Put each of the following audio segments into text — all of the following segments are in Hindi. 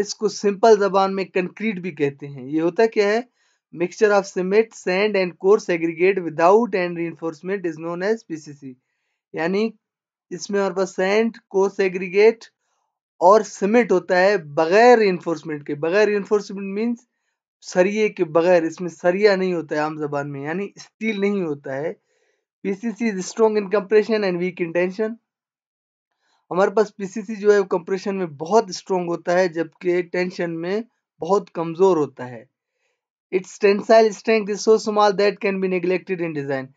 इसको सिंपल जबान में कंक्रीट भी कहते हैं ये होता क्या है mixture of cement sand and coarse aggregate without and re reinforcement is known as PCC यानी इसमें हमारे पास सैंड कोर्स एग्रीगेट और सीमेंट होता है बगैर इन्फोर्समेंट के बगैर इन्फोर्समेंट मीन्स सरिये के बगैर इसमें सरिया नहीं होता है आम जबान में यानी स्टील नहीं होता है PCC is strong in compression and weak in tension हमारे पास पीसीसी जो है कंप्रेशन में बहुत स्ट्रॉन्ग होता है जबकि टेंशन में बहुत कमजोर होता है its tensile strength is so small that can be neglected in design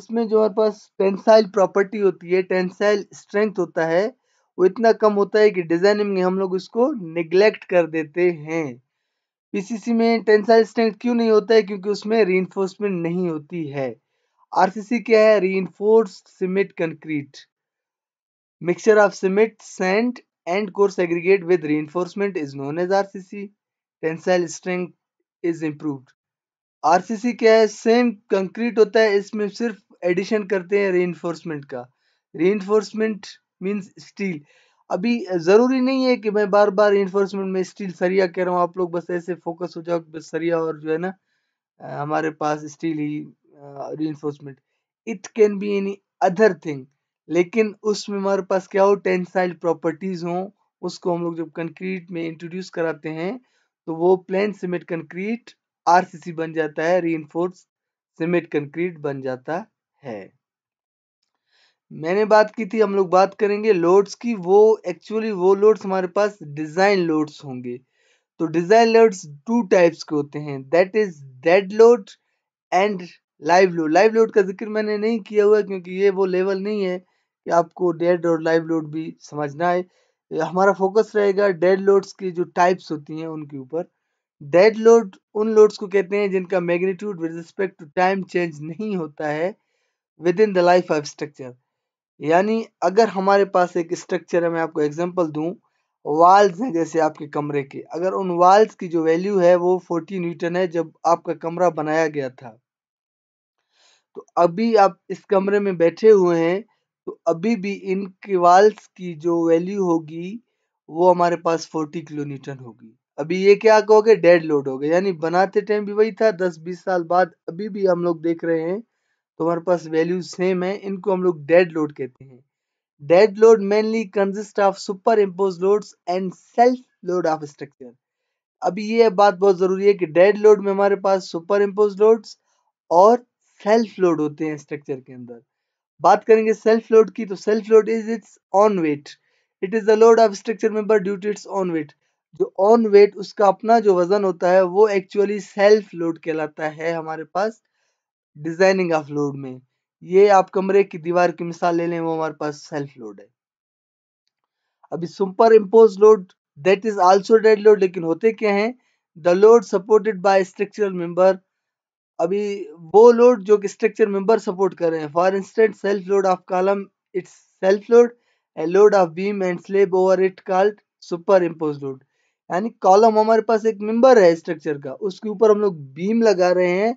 इसमें जो हमारे पास टेंसाइल प्रॉपर्टी होती है टेंसाइल स्ट्रेंथ होता है वो इतना कम होता है कि डिजाइनिंग में हम लोग इसको निग्लेक्ट कर देते हैं पीसीसी में टेंसाइल स्ट्रेंथ क्यों नहीं होता है क्योंकि उसमें री नहीं होती है आरसीसी क्या है re cement concrete mixture of cement sand and coarse aggregate with reinforcement is known as R C C tensile strength is improve R C C क्या है सेम कंक्रीट होता है इसमें सिर्फ एडिशन करते हैं री एनफोर्समेंट का री एनफोर्समेंट मीन्स स्टील अभी ज़रूरी नहीं है कि मैं बार बार एनफोर्समेंट में स्टील सरिया कह रहा हूँ आप लोग बस ऐसे फोकस हो जाओ बस सरिया और जो है ना हमारे पास स्टील ही reinforcement it can be any other thing लेकिन उसमें हमारे पास क्या हो टेंसाइल प्रॉपर्टीज हो उसको हम लोग जब कंक्रीट में इंट्रोड्यूस कराते हैं तो वो प्लेन सीमेंट कंक्रीट आरसीसी बन जाता है री सीमेंट कंक्रीट बन जाता है मैंने बात की थी हम लोग बात करेंगे लोड्स की वो एक्चुअली वो लोड्स हमारे पास डिजाइन लोड्स होंगे तो डिजाइन लोड्स टू टाइप्स के होते हैं that is dead load and live load live load का जिक्र मैंने नहीं किया हुआ क्योंकि ये वो लेवल नहीं है कि आपको डेड और लाइव लोड भी समझना है हमारा फोकस रहेगा डेड लोड्स की जो टाइप्स होती हैं उनके ऊपर डेड लोड उन लोड्स को कहते हैं जिनका magnitude with respect to time change नहीं होता है within the life of structure यानी अगर हमारे पास एक स्ट्रक्चर है मैं आपको एग्जांपल दूं वाल्स हैं जैसे आपके कमरे के अगर उन वाल्स की जो वैल्यू है वो फोर्टी न्यूटन है जब आपका कमरा बनाया गया था तो अभी आप इस कमरे में बैठे हुए हैं तो अभी भी इन किवाल्स की जो वैल्यू होगी वो हमारे पास 40 किलो न्यूटन होगी अभी ये क्या कहोगे डेड लोड हो गया यानी बनाते टाइम भी वही था 10-20 साल बाद अभी भी हम लोग देख रहे हैं तो हमारे पास वैल्यू सेम है इनको हम लोग डेड लोड कहते हैं dead load mainly consist of super impose load and self load of structure अभी ये बात बहुत जरूरी है कि डेड लोड में हमारे पास सुपर इम्पोज लोड्स और सेल्फ लोड होते हैं स्ट्रक्चर के अंदर बात करेंगे सेल्फ लोड की तो self load is its own weight it is the load of structure member due to its own weight जो ऑन वेट उसका अपना जो वजन होता है वो एक्चुअली सेल्फ लोड कहलाता है हमारे पास डिजाइनिंग ऑफ लोड में ये आप कमरे की दीवार की मिसाल ले लें वो हमारे पास सेल्फ लोड है अभी super impose load that is also dead load लेकिन होते क्या है the load supported by structural member अभी वो लोड जो कि स्ट्रक्चर मेंबर सपोर्ट कर रहे हैं for instant self load of column its self load load of beam and slab over it called super impose load यानी कॉलम हमारे पास एक मेंबर है स्ट्रक्चर का उसके ऊपर हम लोग बीम लगा रहे हैं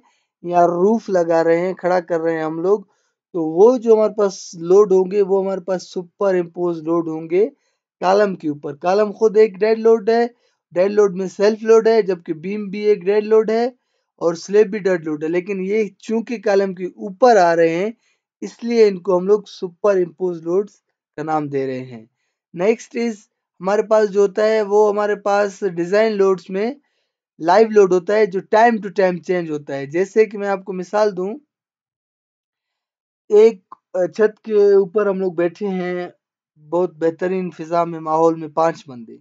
या रूफ लगा रहे हैं खड़ा कर रहे हैं हम लोग तो वो जो हमारे पास लोड होंगे वो हमारे पास सुपर इम्पोज लोड होंगे कॉलम के ऊपर कॉलम खुद एक डेड लोड है डेड लोड में सेल्फ लोड है जबकि बीम भी एक डेड लोड है और स्लेब भी डेड लोड है लेकिन ये चूंकि कॉलम के ऊपर आ रहे हैं इसलिए इनको हम लोग सुपर इम्पोज लोड का नाम दे रहे हैं नेक्स्ट इज हमारे पास जो होता है वो हमारे पास डिज़ाइन लोड्स में लाइव लोड होता है जो टाइम टू टाइम चेंज होता है जैसे कि मैं आपको मिसाल दूं एक छत के ऊपर हम लोग बैठे हैं बहुत बेहतरीन फिजा में माहौल में पांच बंदे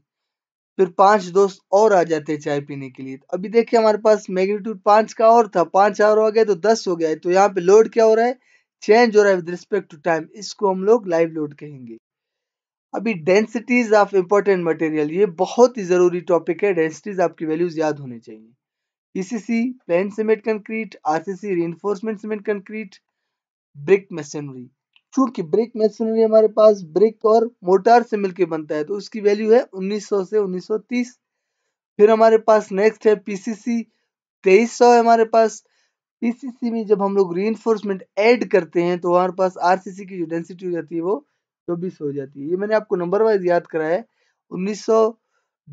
फिर पांच दोस्त और आ जाते हैं चाय पीने के लिए अभी देखिए हमारे पास मैग्नीट्यूड पांच का और था पांच और हो गया तो दस हो गया है तो यहाँ पे लोड क्या हो रहा है चेंज हो रहा है विद रिस्पेक्ट टू टाइम इसको हम लोग लाइव लोड कहेंगे अभी डेंसिटीज ऑफ इंपॉर्टेंट मटेरियल ये बहुत ही जरूरी टॉपिक है डेंसिटीज आपकी वैल्यूज याद होने चाहिए ECC plain cement concrete RCC reinforcement cement concrete brick machinery चूंकि ब्रिक मेसनरी हमारे पास ब्रिक और मोटार से मिलकर बनता है तो उसकी वैल्यू है 1900 से 1930 फिर हमारे पास नेक्स्ट है पीसीसी 2300 है हमारे पास पीसीसी में जब हम लोग री ऐड करते हैं तो हमारे पास आरसीसी की जो डेंसिटी हो जाती है वो चौबीस हो जाती है ये मैंने आपको नंबर वाइज याद कराया है 1900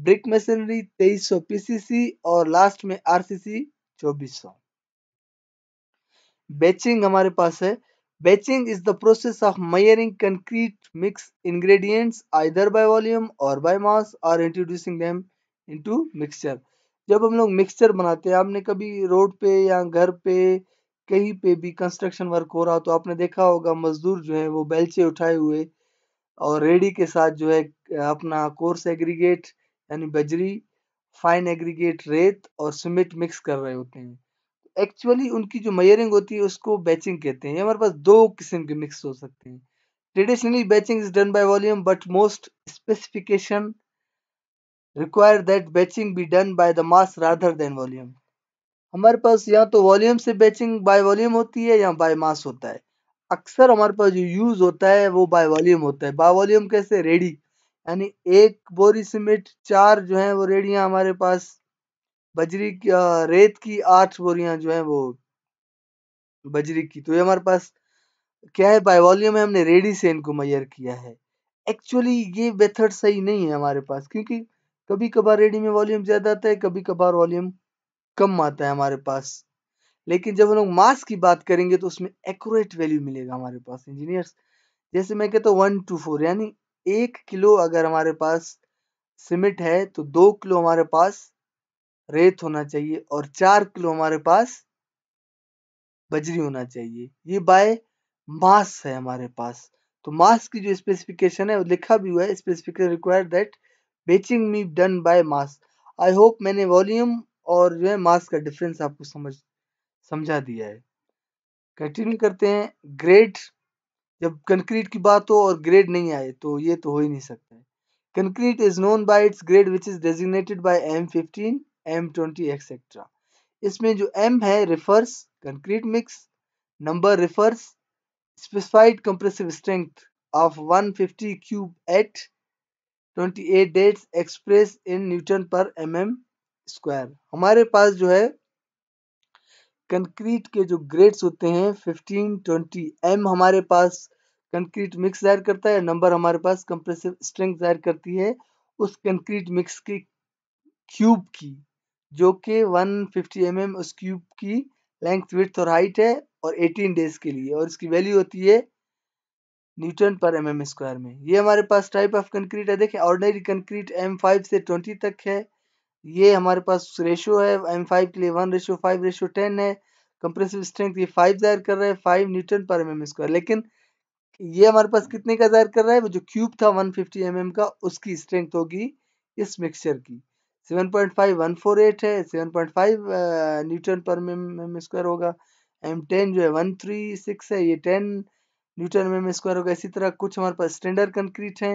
ब्रिक मशीनरी सौ पीसीसी और लास्ट में आरसीसी सौ बैचिंग हमारे पास है Batching is the process of measuring concrete mix ingredients either by volume or by mass or introducing them into mixture. जब हम लोग मिक्सचर बनाते हैं आपने कभी रोड पे या घर पे कहीं पे भी कंस्ट्रक्शन वर्क हो रहा तो आपने देखा होगा मजदूर जो है वो बेलचे उठाए हुए और रेडी के साथ जो है अपना कोर्स एग्रीगेट यानी बजरी फाइन एग्रीगेट रेत और सीमेंट मिक्स कर रहे होते हैं एक्चुअली उनकी जो मयरिंग होती है उसको बैचिंग कहते हैं हमारे पास दो किस्म के मिक्स हो सकते हैं traditionally batching is done by volume but most specification require that batching be done by the mass rather than volume हमारे पास या तो वॉल्यूम से बैचिंग बाय वॉल्यूम होती है या बाय मास होता है अक्सर हमारे पास जो यूज होता है वो बाय वॉल्यूम होता है बाय वॉल्यूम कैसे रेडी यानी एक बोरी सीमेंट चार जो है वो रेडियाँ हमारे पास बजरी की रेत की आठ बोरियां जो है वो बजरी की तो ये हमारे पास क्या है बाय वॉल्यूम है हमने रेडी से इनको मैयर किया है एक्चुअली ये मेथड सही नहीं है हमारे पास क्योंकि कभी कभार रेडी में वॉल्यूम ज्यादा आता है कभी कभार वॉल्यूम कम आता है हमारे पास लेकिन जब हम लोग मास की बात करेंगे तो उसमें एक्यूरेट वैल्यू मिलेगा हमारे पास इंजीनियर्स जैसे मैं कहता हूँ वन टू फोर यानी एक किलो अगर हमारे पास सीमेंट है तो दो किलो हमारे पास रेत होना चाहिए और चार किलो हमारे पास बजरी होना चाहिए ये बाय मास है हमारे पास तो मास की जो स्पेसिफिकेशन है वो लिखा भी हुआ है specification required that batching me done by mass I hope मैंने वॉल्यूम और जो है मास का डिफरेंस आपको समझ समझा दिया है कंटिन्यू करते हैं ग्रेड जब कंक्रीट की बात हो और ग्रेड नहीं आए तो ये तो हो ही नहीं सकता है concrete is known by its grade which is designated by M fifteen M twenty etcetera इसमें जो एम है refers concrete mix number refers specified compressive strength of 150 cube at 28 days express in newton per M M square हमारे पास जो है कंक्रीट के जो ग्रेड्स होते हैं 15 20 एम हमारे पास कंक्रीट मिक्स जाहिर करता है नंबर हमारे पास कंप्रेसिव स्ट्रेंथ जाहिर करती है उस कंक्रीट मिक्स के क्यूब की जो कि 150 mm उस क्यूब की लेंथ विथ और हाइट है और 18 डेज के लिए और इसकी वैल्यू होती है Newton per M M square में ये हमारे पास टाइप ऑफ कंक्रीट है देखें ऑर्डनरी कंक्रीट एम फाइव से ट्वेंटी तक है ये हमारे पास रेशो है एम फाइव के लिए one ratio five ratio ten है कंप्रेसिव स्ट्रेंथ ये फाइव जाहिर कर रहा है five newton per M M square लेकिन ये हमारे पास कितने का जाहिर कर रहा है वो जो क्यूब था वन फिफ्टी mm का उसकी स्ट्रेंथ होगी इस मिक्सचर की seven point five one four eight है seven point five newton per M M square होगा एम टेन जो है वन थ्री सिक्स है ये टेन न्यूटन मेम स्क्वायर होगा इसी तरह कुछ हमारे पास स्टैंडर्ड कंक्रीट हैं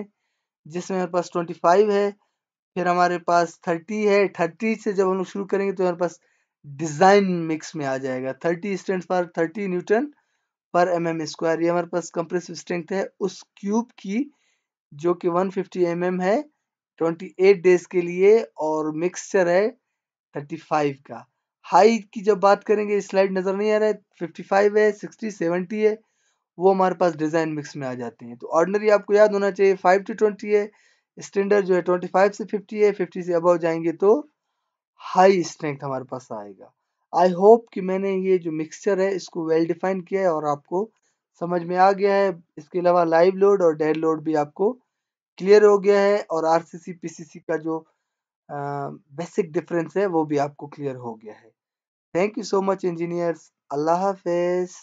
जिसमें हमारे पास ट्वेंटी फाइव है फिर हमारे पास थर्टी है थर्टी से जब हम लोग शुरू करेंगे तो हमारे पास डिज़ाइन मिक्स में आ जाएगा thirty stand per thirty newton per M M square ये हमारे पास कंप्रेसिव स्ट्रेंथ है उस क्यूब की जो कि वन फिफ्टी एम एम है ट्वेंटी एट डेज के लिए और मिक्सचर है थर्टी फाइव का हाई की जब बात करेंगे स्लाइड नज़र नहीं आ रहा है फिफ्टी फाइव है सिक्सटी सेवेंटी है वो हमारे पास डिज़ाइन मिक्स में आ जाते हैं तो ऑर्डनरी आपको याद होना चाहिए फाइव टू ट्वेंटी है स्टैंडर्ड जो है ट्वेंटी फाइव से फिफ्टी है फिफ्टी से अबव जाएंगे तो हाई स्ट्रेंथ हमारे पास आएगा आई होप कि मैंने ये जो मिक्सचर है इसको वेल डिफाइन किया है और आपको समझ में आ गया है इसके अलावा लाइव लोड और डेड लोड भी आपको क्लियर हो गया है और आरसीसी पीसीसी का जो बेसिक डिफरेंस है वो भी आपको क्लियर हो गया है thank you so much engineers अल्लाह हाफिज